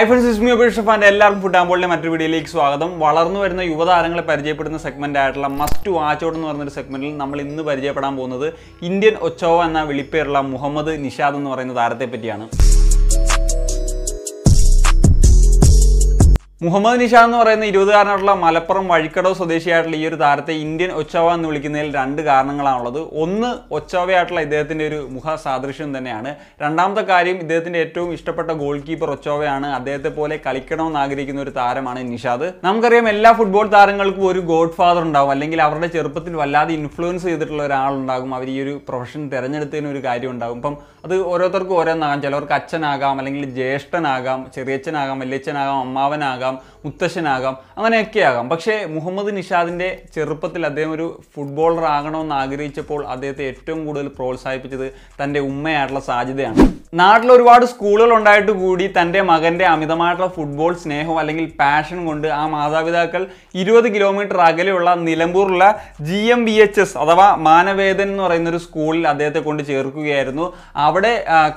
IPhone സിസ്മിയോ ബിഷഫാൻ്റെ എല്ലാവർക്കും food ആമ്പോളിലെ മറ്റൊരു വീഡിയോയിലേക്ക് സ്വാഗതം വളർന്നു വരുന്ന യുവതാരങ്ങളെ പരിചയപ്പെടുന്ന സെഗ്മെൻ്റ് ആയിട്ടുള്ള മസ്റ്റ് വാച്ച് ഔട്ട് എന്ന് പറഞ്ഞൊരു സെഗ്മെൻറ്റിൽ നമ്മൾ ഇന്ന് പരിചയപ്പെടാൻ പോകുന്നത് ഇന്ത്യൻ ഒച്ചോവ എന്ന വിളിപ്പേരുള്ള മുഹമ്മദ് നിഷാദ് എന്ന് പറയുന്ന താരത്തെ പറ്റിയാണ് മുഹമ്മദ് നിഷാ എന്ന് പറയുന്ന ഇരുപതുകാരനായിട്ടുള്ള മലപ്പുറം വഴിക്കടവ് സ്വദേശിയായിട്ടുള്ള ഈ ഒരു താരത്തെ ഇന്ത്യൻ ഒച്ചവ എന്ന് വിളിക്കുന്നതിൽ രണ്ട് കാരണങ്ങളാണുള്ളത് ഒന്ന് ഒച്ചവയായിട്ടുള്ള ഇദ്ദേഹത്തിൻ്റെ ഒരു മുഖ സാദൃശ്യം തന്നെയാണ് രണ്ടാമത്തെ കാര്യം ഇദ്ദേഹത്തിൻ്റെ ഏറ്റവും ഇഷ്ടപ്പെട്ട ഗോൾ കീപ്പർ ഒച്ചോവയാണ് അദ്ദേഹത്തെ പോലെ കളിക്കണമെന്ന് ആഗ്രഹിക്കുന്ന ഒരു താരമാണ് നിഷാദ് നമുക്കറിയാം എല്ലാ ഫുട്ബോൾ താരങ്ങൾക്കും ഒരു ഗോഡ് ഫാദർ ഉണ്ടാവും അല്ലെങ്കിൽ അവരുടെ ചെറുപ്പത്തിൽ വല്ലാതെ ഇൻഫ്ലുവൻസ് ചെയ്തിട്ടുള്ള ഒരാളുണ്ടാകും അവർ ഈ ഒരു പ്രൊഫഷൻ തിരഞ്ഞെടുത്തതിന് ഒരു കാര്യം ഉണ്ടാകും അപ്പം അത് ഓരോരുത്തർക്കും ഓരോന്നാകാം ചിലവർക്ക് അച്ഛനാകാം അല്ലെങ്കിൽ ജ്യേഷ്ഠനാകാം ചെറിയച്ഛനാകാം വലിയച്ഛനാകാം അമ്മാവനാകാം ആകാം മുത്തശ്ശനാകാം അങ്ങനെയൊക്കെ ആകാം പക്ഷേ മുഹമ്മദ് നിഷാദിൻ്റെ ചെറുപ്പത്തിൽ അദ്ദേഹം ഒരു ഫുട്ബോളർ ആകണമെന്ന് ആഗ്രഹിച്ചപ്പോൾ അദ്ദേഹത്തെ ഏറ്റവും കൂടുതൽ പ്രോത്സാഹിപ്പിച്ചത് തൻ്റെ ഉമ്മയായിട്ടുള്ള സാധ്യതയാണ് നാട്ടിൽ ഒരുപാട് സ്കൂളുകൾ ഉണ്ടായിട്ട് കൂടി തൻ്റെ മകൻ്റെ അമിതമായിട്ടുള്ള ഫുട്ബോൾ സ്നേഹം അല്ലെങ്കിൽ പാഷൻ കൊണ്ട് ആ മാതാപിതാക്കൾ ഇരുപത് കിലോമീറ്റർ അകലെയുള്ള നിലമ്പൂരുള്ള G M B H S അഥവാ മാനവേദൻ എന്ന് പറയുന്ന ഒരു സ്കൂളിൽ അദ്ദേഹത്തെ കൊണ്ട് ചേർക്കുകയായിരുന്നു അവിടെ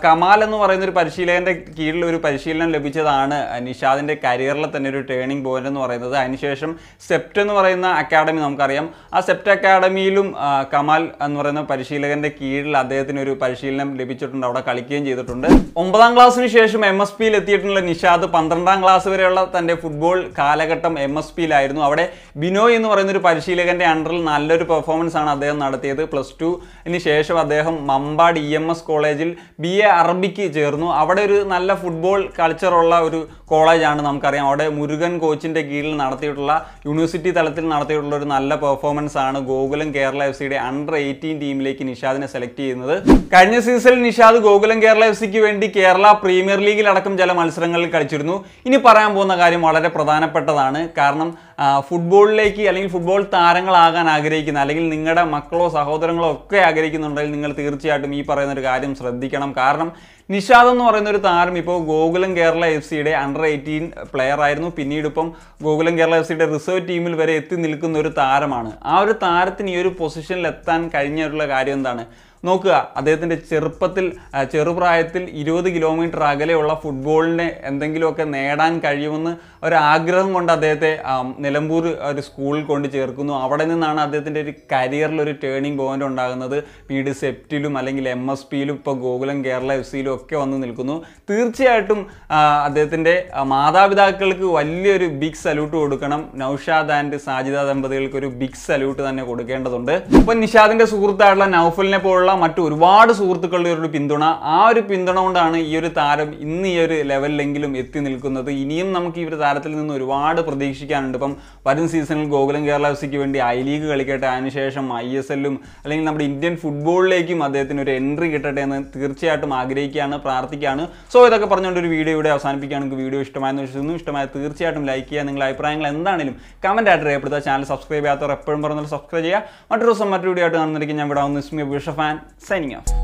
കമാൽ എന്ന് പറയുന്ന ഒരു പരിശീലകൻ്റെ കീഴിൽ ഒരു പരിശീലനം ലഭിച്ചതാണ് നിഷാദിൻ്റെ കരിയറിലെ തന്നെ തന്നെ ഒരു ടേണിംഗ് പോയിന്റ് എന്ന് പറയുന്നത് അതിനുശേഷം സെപ്റ്റ് എന്ന് പറയുന്ന അക്കാഡമി നമുക്കറിയാം ആ സെപ്റ്റ് അക്കാഡമിയിലും കമാൽ എന്ന് പറയുന്ന പരിശീലകന്റെ കീഴിൽ അദ്ദേഹത്തിന് ഒരു പരിശീലനം ലഭിച്ചിട്ടുണ്ട് അവിടെ കളിക്കുകയും ചെയ്തിട്ടുണ്ട് ഒമ്പതാം ക്ലാസ്സിന് ശേഷം എം എസ് പിയിൽ എത്തിയിട്ടുള്ള നിഷാദ് പന്ത്രണ്ടാം ക്ലാസ് വരെയുള്ള തന്റെ ഫുട്ബോൾ കാലഘട്ടം എം എസ് പിയിലായിരുന്നു അവിടെ ബിനോയ് എന്ന് പറയുന്ന ഒരു പരിശീലകന്റെ അണ്ടറിൽ നല്ലൊരു പെർഫോമൻസ് ആണ് അദ്ദേഹം നടത്തിയത് പ്ലസ് ടുവിന് ശേഷം അദ്ദേഹം മമ്പാട് ഇ എം എസ് കോളേജിൽ ബി എ അറബിക്ക് ചേർന്നു അവിടെ ഒരു നല്ല ഫുട്ബോൾ കൾച്ചറുള്ള ഒരു കോളേജാണ് നമുക്കറിയാം അവിടെ മുരുകൻ കോച്ചിൻ്റെ കീഴിൽ നടത്തിയിട്ടുള്ള യൂണിവേഴ്സിറ്റി തലത്തിൽ നടത്തിയിട്ടുള്ള ഒരു നല്ല പെർഫോമൻസ് ആണ് ഗോകുലം കേരള എഫ് സിയുടെ അണ്ടർ എയ്റ്റീൻ ടീമിലേക്ക് നിഷാദിനെ സെലക്ട് ചെയ്യുന്നത് കഴിഞ്ഞ സീസണിൽ നിഷാദ് ഗോകുലം കേരള എഫ് സിക്ക് വേണ്ടി കേരള പ്രീമിയർ ലീഗിലടക്കം ചില മത്സരങ്ങളിൽ കളിച്ചിരുന്നു ഇനി പറയാൻ പോകുന്ന കാര്യം വളരെ പ്രധാനപ്പെട്ടതാണ് കാരണം ഫുട്ബോളിലേക്ക് അല്ലെങ്കിൽ ഫുട്ബോൾ താരങ്ങളാകാൻ ആഗ്രഹിക്കുന്ന അല്ലെങ്കിൽ നിങ്ങളുടെ മക്കളോ സഹോദരങ്ങളോ ഒക്കെ ആഗ്രഹിക്കുന്നുണ്ടെങ്കിൽ നിങ്ങൾ തീർച്ചയായിട്ടും ഈ പറയുന്ന ഒരു കാര്യം ശ്രദ്ധിക്കണം കാരണം നിഷാദ് എന്ന് പറയുന്ന ഒരു താരം ഇപ്പോൾ ഗോകുലം കേരള എഫ് സിയുടെ അണ്ടർ എയ്റ്റീൻ പ്ലെയർ ആയിരുന്നു പിന്നീട് ഇപ്പം ഗോകുലം കേരള എഫ് സിയുടെ റിസർവ് ടീമിൽ വരെ എത്തി നിൽക്കുന്ന ഒരു താരമാണ് ആ ഒരു താരത്തിന് ഈ ഒരു പൊസിഷനിൽ എത്താൻ കഴിഞ്ഞിട്ടുള്ള കാര്യം എന്താണ് നോക്കുക അദ്ദേഹത്തിൻ്റെ ചെറുപ്പത്തിൽ ചെറുപ്രായത്തിൽ ഇരുപത് കിലോമീറ്റർ അകലെയുള്ള ഫുട്ബോളിനെ എന്തെങ്കിലുമൊക്കെ നേടാൻ കഴിയുമെന്ന് ഒരാഗ്രഹം കൊണ്ട് അദ്ദേഹത്തെ നിലമ്പൂർ ഒരു സ്കൂളിൽ കൊണ്ട് ചേർക്കുന്നു അവിടെ നിന്നാണ് അദ്ദേഹത്തിൻ്റെ ഒരു കരിയറിൽ ഒരു ടേണിംഗ് പോയിന്റ് ഉണ്ടാകുന്നത് പിന്നീട് സെപ്റ്റിലും അല്ലെങ്കിൽ എം എസ് പിയിലും ഇപ്പോൾ ഗോകുലം കേരള എഫ് സിയിലും ഒക്കെ വന്ന് നിൽക്കുന്നു തീർച്ചയായിട്ടും അദ്ദേഹത്തിൻ്റെ മാതാപിതാക്കൾക്ക് വലിയൊരു ബിഗ് സല്യൂട്ട് കൊടുക്കണം നൌഷാദ് ആൻഡ് സാജിദ ദമ്പതികൾക്ക് ഒരു ബിഗ് സല്യൂട്ട് തന്നെ കൊടുക്കേണ്ടതുണ്ട് ഇപ്പം നിഷാദിൻ്റെ സുഹൃത്തായിട്ടുള്ള നൗഫലിനെ പോലുള്ള ഇങ്ങനെയുള്ള മറ്റു ഒരുപാട് സുഹൃത്തുക്കളുടെ ഒരു പിന്തുണ ആ ഒരു പിന്തുണ കൊണ്ടാണ് ഈ ഒരു താരം ഇന്ന് ഈ ഒരു ലെവലിലെങ്കിലും എത്തി നിൽക്കുന്നത് ഇനിയും നമുക്ക് ഈ ഒരു താരത്തിൽ നിന്ന് ഒരുപാട് പ്രതീക്ഷിക്കാനുണ്ട് ഇപ്പം വരും സീസണിൽ ഗോകുലം കേരള എഫ് സിക്ക് വേണ്ടി ഐ ലീഗ് കളിക്കട്ടെ അതിനുശേഷം ഐ എസ് എല്ലും അല്ലെങ്കിൽ നമ്മുടെ ഇന്ത്യൻ ഫുട്ബോളിലേക്കും അദ്ദേഹത്തിന് ഒരു എൻട്രി കിട്ടട്ടെ എന്ന് തീർച്ചയായിട്ടും ആഗ്രഹിക്കുകയാണ് പ്രാർത്ഥിക്കുകയാണ് സോ ഇതൊക്കെ പറഞ്ഞുകൊണ്ട് ഒരു വീഡിയോ ഇവിടെ അവസാനിപ്പിക്കുകയാണ് എനിക്ക് വീഡിയോ ഇഷ്ടമായെന്ന് വിശ്വസിക്കുന്നു ഇഷ്ടമായ തീർച്ചയായിട്ടും ലൈക്ക് ചെയ്യുക നിങ്ങളുടെ അഭിപ്രായങ്ങൾ എന്താണെങ്കിലും കമൻറ്റ് ആയിട്ട് രേഖപ്പെടുത്തുക ചാനൽ സബ്സ്ക്രൈബ് ചെയ്യാത്തവർ എപ്പോഴും പറഞ്ഞാൽ സബ്സ്ക്രൈബ് ചെയ്യുക മറ്റൊരു ദിവസം മറ്റൊരു വീഡിയോ ആയിട്ട് കാണുന്നതായിരിക്കും ഞാൻ ഇവിടെ ഒന്ന് ഇസ്മി വിഷ ഫാൻ signing off.